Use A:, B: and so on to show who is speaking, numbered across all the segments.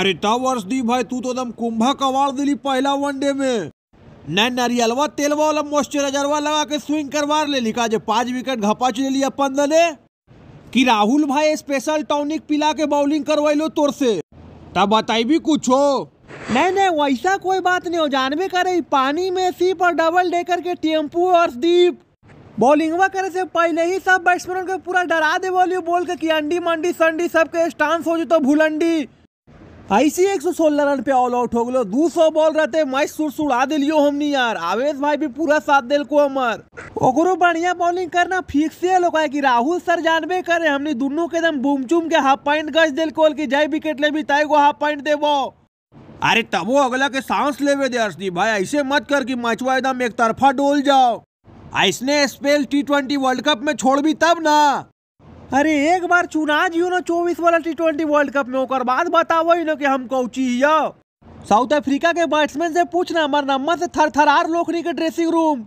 A: અરે વર્ષદી दी भाई तू तो एकदम कुंभा कवाड़ दिली पहला वनडे में ना नारियलवा तेलवा वाला मॉइस्चराइजरवा लगा के स्विंग करवा ले लिखा जे पांच विकेट घपाच ले लिया पंदल ने कि राहुल भाई स्पेशल टॉनिक पिला के बॉलिंग करवैलो तोर से तब बताई भी कुछ हो नहीं नहीं वैसा कोई बात नहीं हो जानवे करे पानी में सीप और डबल डेकर के टेम्पू और दीप बॉलिंगवा करे से पहले ही सब बैट्समैन के पूरा डरा दे बोलियो बोल के कि अंडी मंडी संडी सबके स्टांस हो जो तो भूलंडी ऐसी एक सौ सोलह रन पे ऑल आउट हो गए सौ बॉल रहते मैच सुट सुड़ा दिलियो हमने यार आवेश भाई भी पूरा साथ दिल को हमार ओगरो बढ़िया बॉलिंग करना फिक्स है लोग कि राहुल सर जानबे करे हमने दोनों के दम बूम चूम के हाफ पॉइंट गज दिल कोल की जय विकेट ले भी तय को हाफ पॉइंट देवो अरे तब वो अगला के सांस लेवे दे अर्शदीप भाई ऐसे मत कर कि मैचवा एकदम एक तरफा डोल जाओ ऐसने spell T twenty world cup में छोड़ भी तब ना अरे एक बार चुना जियो ना चौबीस वाला टी ट्वेंटी वर्ल्ड कप में ओकर बाद बताओ ही ना कि हम कौची ही साउथ अफ्रीका के बैट्समैन से पूछना हमर नम्मा से थर थरार लोखनी के ड्रेसिंग रूम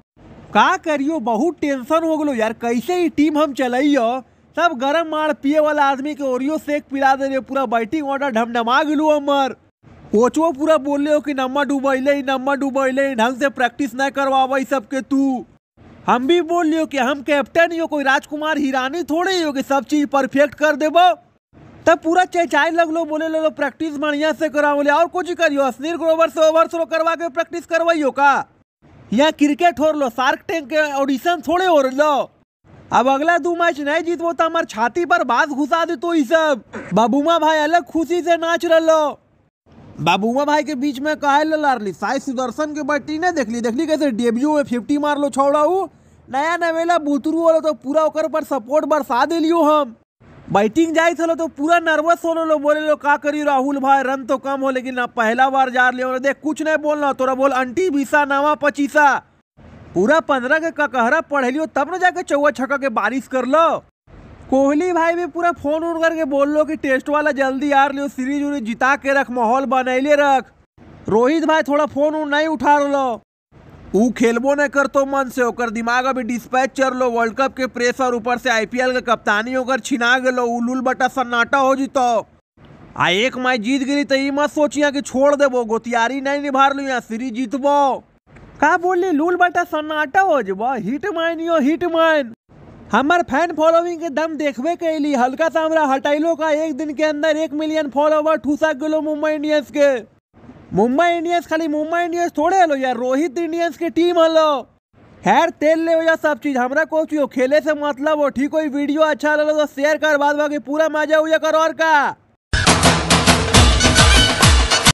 A: का करियो बहुत टेंशन हो गलो यार कैसे ही टीम हम चलाइयो सब गरम मार पिए वाला आदमी के ओरियो सेक पिला दे पूरा बैटिंग ऑर्डर ढमढमा गिलू हमर कोचो पूरा बोल रहे हो कि नम्मा डूबैले नम्मा डूबैले ढंग से प्रैक्टिस न करवा सबके तू हम भी बोल लियो कि हम कैप्टन ही हो कोई राजकुमार हिरानी थोड़े ही हो कि सब चीज परफेक्ट कर देबो तब पूरा लग लगलो बोले लो प्रैक्टिस बढ़िया से कराओ बोले और कुछ करियो अश्नीर ग्रोवर से ओवर थ्रो करवा के प्रैक्टिस करवाइयो का यहाँ क्रिकेट हो लो शार्क टैंक के ऑडिशन थोड़े हो लो अब अगला दो मैच नहीं जीतबो तो हमारे छाती पर बास घुसा दे तो ये सब बाबूमा भाई अलग खुशी से नाच रहो बाबूमा भाई के बीच में काहे ललार ली साई सुदर्शन के बैटरी नहीं देख ली देख ली कैसे डेब्यू में फिफ्टी मार लो छोड़ा हूँ नया नवेला बुतरू वाले तो पूरा ओकर पर सपोर्ट बरसा दिलियो हम बैटिंग जाए थे तो पूरा नर्वस हो लो बोले लो का करी राहुल भाई रन तो कम हो लेकिन ना पहला बार जा लियो देख कुछ नहीं बोलना तोरा बोल अंटी बीसा नवा पचीसा पूरा पंद्रह के ककहरा पढ़ लियो तब न जाके चौवा छक्का के बारिश कर लो कोहली भाई भी पूरा फोन उड़ करके बोल लो कि टेस्ट वाला जल्दी आ रही सीरीज उरीज जिता के रख माहौल बनैले रख रोहित भाई थोड़ा फोन उन नहीं उठा लो ऊ खेलबो न कर तो मन से ओकर दिमाग अभी डिस्पैच चर लो वर्ल्ड कप के प्रेशर ऊपर से आईपीएल के कप्तानी होकर छिना गलो उलूल बटा सन्नाटा हो जीतो आ एक मैच जीत गई तो मत सोचिया कि छोड़ देबो गोतियारी नहीं निभार लिया सीरीज जीतबो का बोली लूल बटा सन्नाटा हो जबो हिट माइन यो हिट माइन हमार फैन फॉलोइंग के दम के लिए हल्का सा हमारा हटाइलो का एक दिन के अंदर एक मिलियन फॉलोवर ठूसा गलो मुंबई इंडियंस के मुंबई इंडियंस खाली मुंबई इंडियंस थोड़े हलो यार रोहित इंडियंस के टीम हलो हैर तेल ले या सब चीज हमारा कोच खेले से मतलब हो ठीक हो वीडियो अच्छा लगे तो शेयर कर बाद बाकी पूरा मजा हुआ कर और का